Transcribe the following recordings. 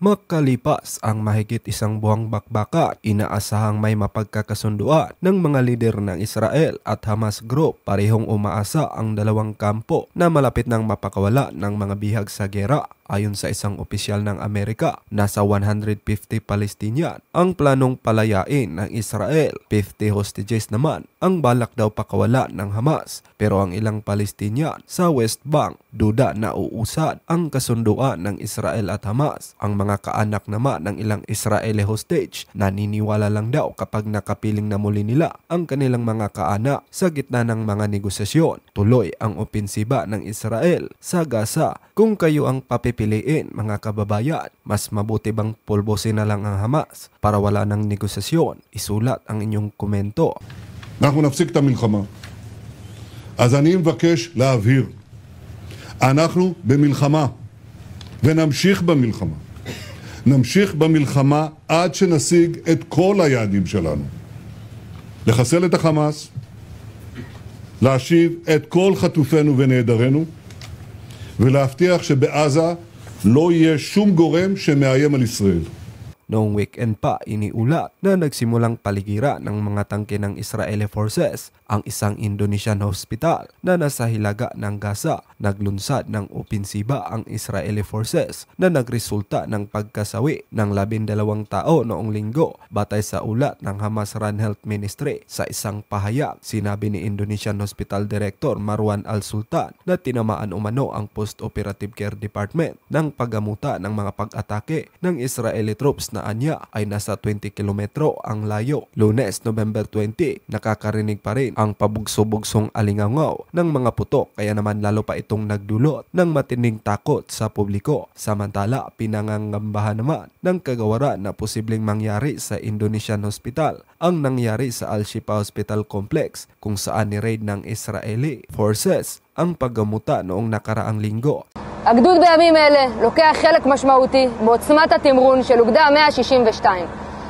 Makalipas ang mahigit isang buwang bakbaka, inaasahang may mapagkakasunduan ng mga lider ng Israel at Hamas Group parehong umaasa ang dalawang kampo na malapit ng mapakawala ng mga bihag sa gera ayon sa isang opisyal ng Amerika. Nasa 150 Palestinian ang planong palayain ng Israel. 50 hostages naman ang balak daw pakawalan ng Hamas. Pero ang ilang Palestinian sa West Bank duda na uusad ang kasunduan ng Israel at Hamas. Ang mga kaanak naman ng ilang Israeli hostage naniniwala lang daw kapag nakapiling na muli nila ang kanilang mga kaanak sa gitna ng mga negosasyon. Tuloy ang opensiba ng Israel sa Gaza. Kung kayo ang papipilang pipiliin mga kababayan? Mas mabuti bang pulbosin na lang ang Hamas para wala ng negosasyon? Isulat ang inyong komento. אנחנו נפסיק את המלחמה. אז אני מבקש להבהיר, אנחנו במלחמה, ונמשיך במלחמה. נמשיך במלחמה עד שנשיג את כל היעדים שלנו. לחסל את החמאס, להשיב את כל חטופינו ונעדרינו, ולהבטיח שבעזה לא יהיה שום גורם שמאיים על ישראל. Noong weekend pa, iniulat na nagsimulang paligira ng mga tangke ng Israeli forces ang isang Indonesian hospital na nasa hilaga ng Gaza. Naglunsad ng opensiba ang Israeli forces na nagresulta ng pagkasawi ng labindalawang tao noong linggo batay sa ulat ng Hamas Run Health Ministry. Sa isang pahayag, sinabi ni Indonesian Hospital Director Marwan Al-Sultan na tinamaan umano ang Post-Operative Care Department ng paggamuta ng mga pag-atake ng Israeli troops na na anya ay nasa 20 kilometro ang layo. Lunes, November 20, nakakarinig pa rin ang pabugso-bugsong alingangaw ng mga putok kaya naman lalo pa itong nagdulot ng matinding takot sa publiko. Samantala, pinangangambahan naman ng kagawaran na posibleng mangyari sa Indonesian Hospital ang nangyari sa Al-Shifa Hospital Complex kung saan ni-raid ng Israeli forces ang paggamuta noong nakaraang linggo. הגדוד בימים אלה לוקח חלק משמעותי בעוצמת התמרון של אוגדה 162.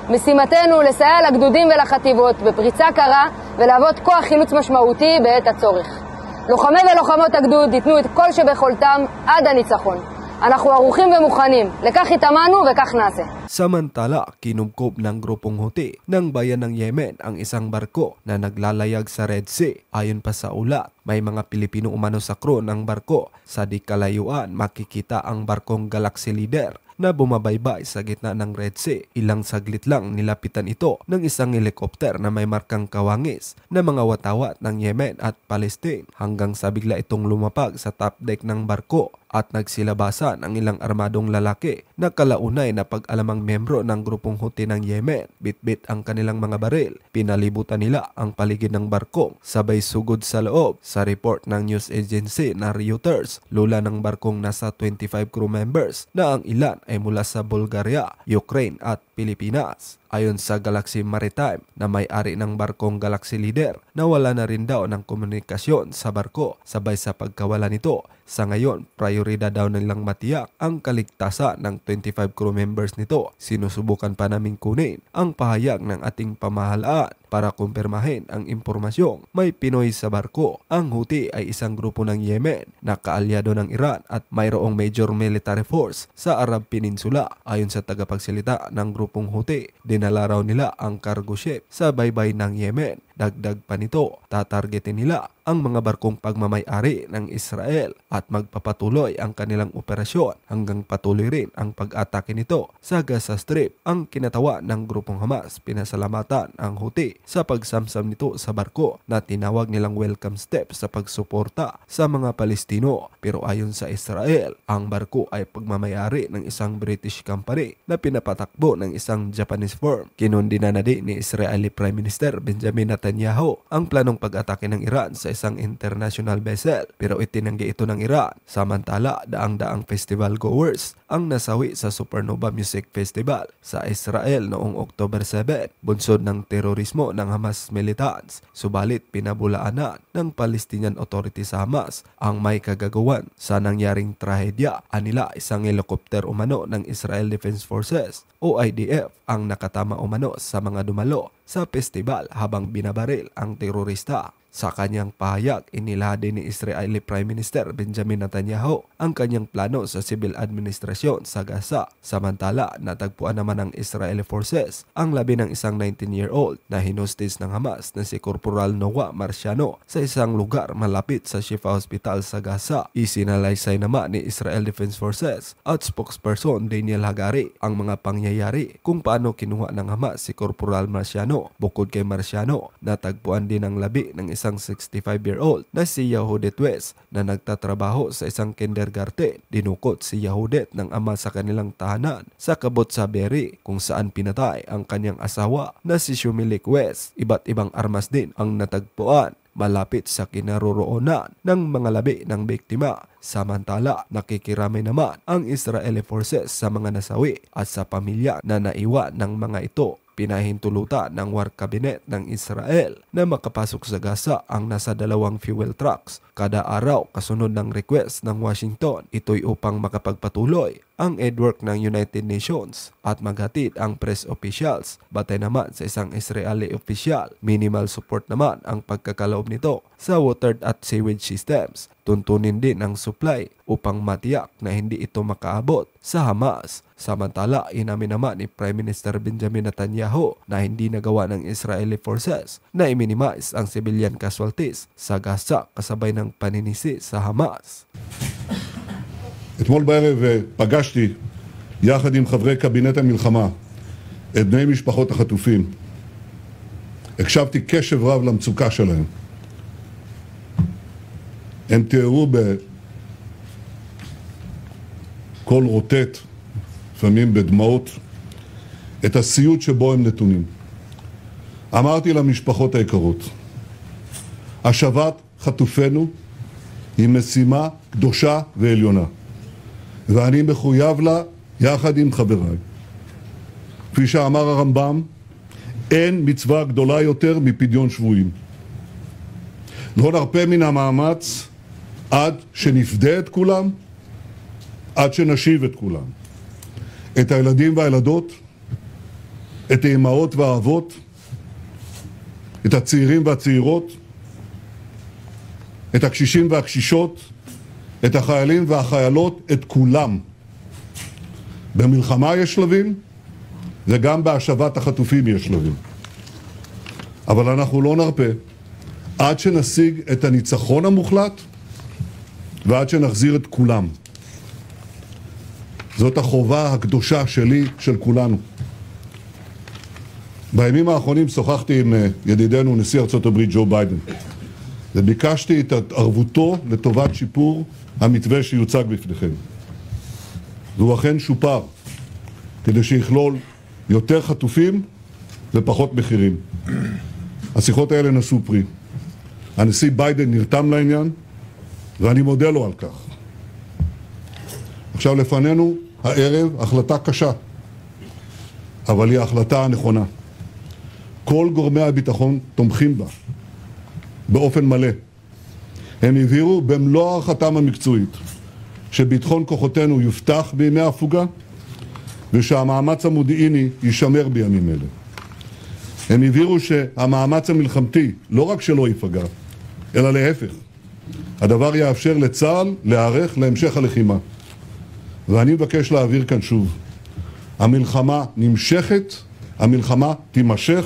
משימתנו לסייע לגדודים ולחטיבות בפריצה קרה ולהוות כוח חילוץ משמעותי בעת הצורך. לוחמי ולוחמות הגדוד ייתנו את כל שביכולתם עד הניצחון. אנחנו ערוכים ומוכנים. לכך התאמנו וכך נעשה. Samantala, kinumkob ng grupong Houthi ng bayan ng Yemen ang isang barko na naglalayag sa Red Sea. Ayon pa sa ulat, may mga Pilipino umano sa crew ng barko. Sa dikalayuan, makikita ang barkong Galaxy Leader na bumabaybay sa gitna ng Red Sea. Ilang saglit lang nilapitan ito ng isang helikopter na may markang kawangis na mga watawat ng Yemen at Palestine hanggang sa bigla itong lumapag sa top deck ng barko at nagsilabasan ang ilang armadong lalaki na kalaunay na pag-alamang membro ng grupong Houthi ng Yemen. Bitbit ang kanilang mga baril, pinalibutan nila ang paligid ng barkong sabay sugod sa loob. Sa report ng news agency na Reuters, lula ng barkong nasa 25 crew members na ang ilan ay mula sa Bulgaria, Ukraine at Pilipinas ayon sa Galaxy Maritime na may-ari ng barkong Galaxy Leader na wala na rin daw ng komunikasyon sa barko sabay sa pagkawala nito. Sa ngayon, prioridad daw nilang matiyak ang kaligtasan ng 25 crew members nito. Sinusubukan pa naming kunin ang pahayag ng ating pamahalaan para kumpirmahin ang impormasyong may Pinoy sa barko. Ang Houthi ay isang grupo ng Yemen na kaalyado ng Iran at mayroong major military force sa Arab Peninsula. Ayon sa tagapagsalita ng grupong Houthi, dinala raw nila ang cargo ship sa baybay ng Yemen Dagdag pa nito, tatargetin nila ang mga barkong pagmamayari ng Israel at magpapatuloy ang kanilang operasyon hanggang patuloy rin ang pag-atake nito sa Gaza Strip. Ang kinatawa ng grupong Hamas pinasalamatan ang Houthi sa pagsamsam nito sa barko na tinawag nilang welcome step sa pagsuporta sa mga Palestino. Pero ayon sa Israel, ang barko ay pagmamayari ng isang British company na pinapatakbo ng isang Japanese firm. Kinundina na din ni Israeli Prime Minister Benjamin Netanyahu Netanyahu ang planong pag-atake ng Iran sa isang international vessel pero itinanggi ito ng Iran. Samantala, daang-daang festival goers ang nasawi sa Supernova Music Festival sa Israel noong October 7, bunsod ng terorismo ng Hamas militants. Subalit pinabulaanan ng Palestinian Authority sa Hamas ang may kagagawan sa nangyaring trahedya. Anila isang helicopter umano ng Israel Defense Forces o IDF ang nakatama umano sa mga dumalo sa festival habang binabaril ang terorista. Sa kanyang pahayag, inilade ni Israeli Prime Minister Benjamin Netanyahu ang kanyang plano sa civil administration sa Gaza. Samantala, natagpuan naman ng Israeli forces ang labi ng isang 19-year-old na hinostis ng Hamas na si Corporal Noah Marciano sa isang lugar malapit sa Shifa Hospital sa Gaza. Isinalaysay naman ni Israel Defense Forces at spokesperson Daniel Hagari ang mga pangyayari kung paano kinuha ng Hamas si Corporal Marciano. Bukod kay Marciano, natagpuan din ang labi ng isang 65-year-old na si Yahudet West na nagtatrabaho sa isang kindergarten. Dinukot si Yahudet ng ama sa kanilang tahanan sa Kabotsaberi kung saan pinatay ang kanyang asawa na si Shumilik West. Iba't ibang armas din ang natagpuan malapit sa kinaroroonan ng mga labi ng biktima. Samantala, nakikiramay naman ang Israeli forces sa mga nasawi at sa pamilya na naiwan ng mga ito pinahintulutan ng War Cabinet ng Israel na makapasok sa Gaza ang nasa dalawang fuel trucks kada araw kasunod ng request ng Washington. Ito'y upang makapagpatuloy ang EDWORK ng United Nations at maghatid ang press officials batay naman sa isang Israeli official. Minimal support naman ang pagkakaloob nito sa water at sewage systems. Tuntunin din ang supply upang matiyak na hindi ito makaabot sa Hamas. Samantala, inamin naman ni Prime Minister Benjamin Netanyahu na hindi nagawa ng Israeli forces na i-minimize ang civilian casualties sa Gaza kasabay ng paninisi sa Hamas. אתמול בערב אה, פגשתי יחד עם חברי קבינט המלחמה את בני משפחות החטופים. הקשבתי קשב רב למצוקה שלהם. הם תיארו בקול רוטט, לפעמים בדמעות, את הסיוט שבו הם נתונים. אמרתי למשפחות היקרות, השבת חטופינו היא משימה קדושה ועליונה. ואני מחויב לה יחד עם חבריי. כפי שאמר הרמב"ם, אין מצווה גדולה יותר מפדיון שבויים. לא נרפה מן המאמץ עד שנפדה את כולם, עד שנשיב את כולם. את הילדים והילדות, את האימהות והאבות, את הצעירים והצעירות, את הקשישים והקשישות, את החיילים והחיילות, את כולם. במלחמה יש שלבים, וגם בהשבת החטופים יש שלבים. אבל אנחנו לא נרפה עד שנשיג את הניצחון המוחלט ועד שנחזיר את כולם. זאת החובה הקדושה שלי, של כולנו. בימים האחרונים שוחחתי עם אה, ידידנו נשיא ארצות הברית ג'ו ביידן. וביקשתי את התערבותו לטובת שיפור המתווה שיוצג בפניכם. והוא אכן שופר, כדי שיכלול יותר חטופים ופחות מחירים. השיחות האלה נשאו פרי. הנשיא ביידן נרתם לעניין, ואני מודה לו על כך. עכשיו לפנינו הערב החלטה קשה, אבל היא ההחלטה הנכונה. כל גורמי הביטחון תומכים בה. באופן מלא. הם הבהירו במלוא הערכתם המקצועית שביטחון כוחותינו יובטח בימי הפוגה ושהמאמץ המודיעיני יישמר בימים אלה. הם הבהירו שהמאמץ המלחמתי לא רק שלא ייפגע, אלא להפך. הדבר יאפשר לצה"ל להיערך להמשך הלחימה. ואני מבקש להעביר כאן שוב, המלחמה נמשכת, המלחמה תימשך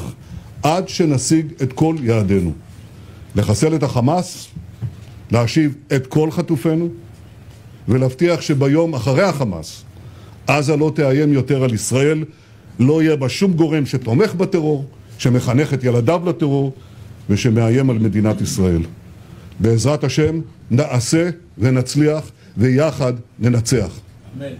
עד שנשיג את כל יעדינו. לחסל את החמאס, להשיב את כל חטופינו, ולהבטיח שביום אחרי החמאס עזה לא תאיים יותר על ישראל, לא יהיה בה שום גורם שתומך בטרור, שמחנך את ילדיו לטרור ושמאיים על מדינת ישראל. בעזרת השם, נעשה ונצליח ויחד ננצח. אמן.